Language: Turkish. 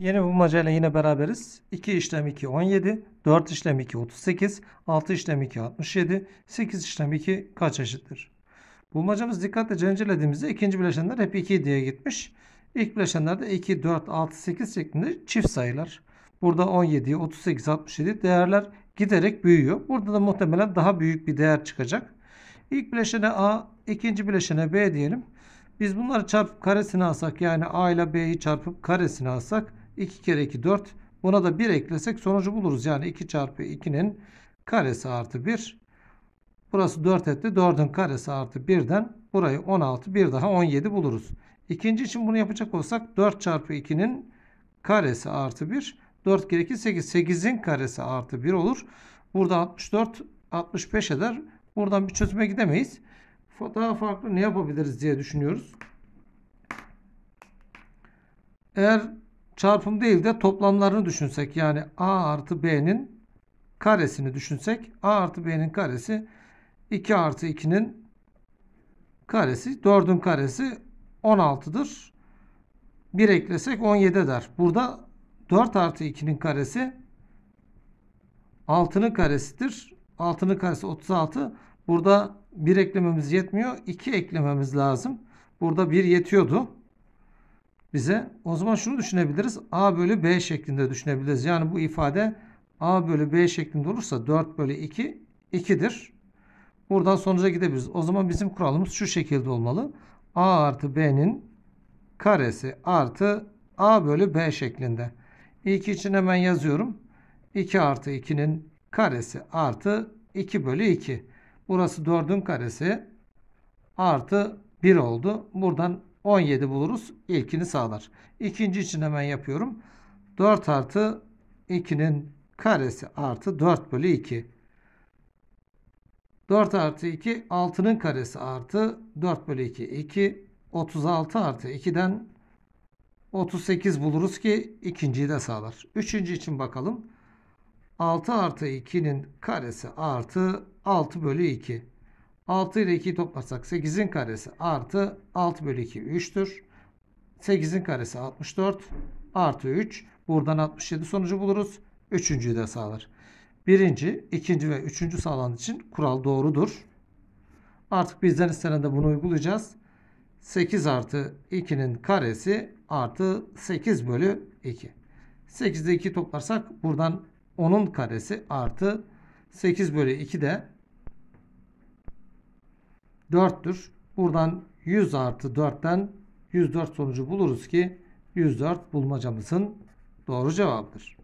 Yeni bulmaca ile yine beraberiz. 2 işlem 2 17, 4 işlem 2 38, 6 işlem 2 67, 8 işlem 2 kaç eşittir? Bulmacamız dikkatle cencelediğimizde ikinci bileşenler hep 2 diye gitmiş. İlk bileşenlerde 2, 4, 6, 8 şeklinde çift sayılar. Burada 17, 38, 67 değerler giderek büyüyor. Burada da muhtemelen daha büyük bir değer çıkacak. İlk bileşene A, ikinci bileşene B diyelim. Biz bunları çarpıp karesini alsak yani A ile B'yi çarpıp karesini alsak 2 kere 2 4. Buna da 1 eklesek sonucu buluruz. Yani 2 çarpı 2'nin karesi artı 1. Burası 4 etti. 4'ün karesi artı 1'den burayı 16 bir daha 17 buluruz. İkinci için bunu yapacak olsak 4 çarpı 2'nin karesi artı 1. 4 kere 2 8. 8'in karesi artı 1 olur. Burada 64 65 eder. Buradan bir çözüme gidemeyiz. Daha farklı ne yapabiliriz diye düşünüyoruz. Eğer çarpım değil de toplamlarını düşünsek yani a artı b'nin karesini düşünsek a artı b'nin karesi 2 artı 2'nin karesi 4'ün karesi 16'dır. 1 eklesek 17 eder. Burada 4 artı 2'nin karesi 6'nın karesidir. 6'nın karesi 36. Burada 1 eklememiz yetmiyor. 2 eklememiz lazım. Burada 1 yetiyordu bize o zaman şunu düşünebiliriz. A bölü B şeklinde düşünebiliriz. Yani bu ifade A bölü B şeklinde olursa 4 bölü 2 2'dir. Buradan sonuca gidebiliriz. O zaman bizim kuralımız şu şekilde olmalı. A artı B'nin karesi artı A bölü B şeklinde. 2 için hemen yazıyorum. 2 artı 2'nin karesi artı 2 bölü 2. Burası 4'ün karesi artı 1 oldu. Buradan 17 buluruz. İlkini sağlar. İkinci için hemen yapıyorum. 4 artı 2'nin karesi artı 4 bölü 2. 4 artı 2 6'nın karesi artı 4 bölü 2 2 36 artı 2'den 38 buluruz ki ikinciyi de sağlar. Üçüncü için bakalım. 6 artı 2'nin karesi artı 6 bölü 2. 6 ile 2'yi toplarsak 8'in karesi artı 6 bölü 2 3'tür. 8'in karesi 64 artı 3. Buradan 67 sonucu buluruz. Üçüncüyü de sağlar. Birinci, ikinci ve üçüncü sağlandığı için kural doğrudur. Artık bizden istenen de bunu uygulayacağız. 8 artı 2'nin karesi artı 8 bölü 2. 8 ile 2 toplarsak buradan 10'un karesi artı 8 bölü 2 de 4'tür. Buradan 100 artı 4'ten 104 sonucu buluruz ki 104 bulmacamızın doğru cevabıdır.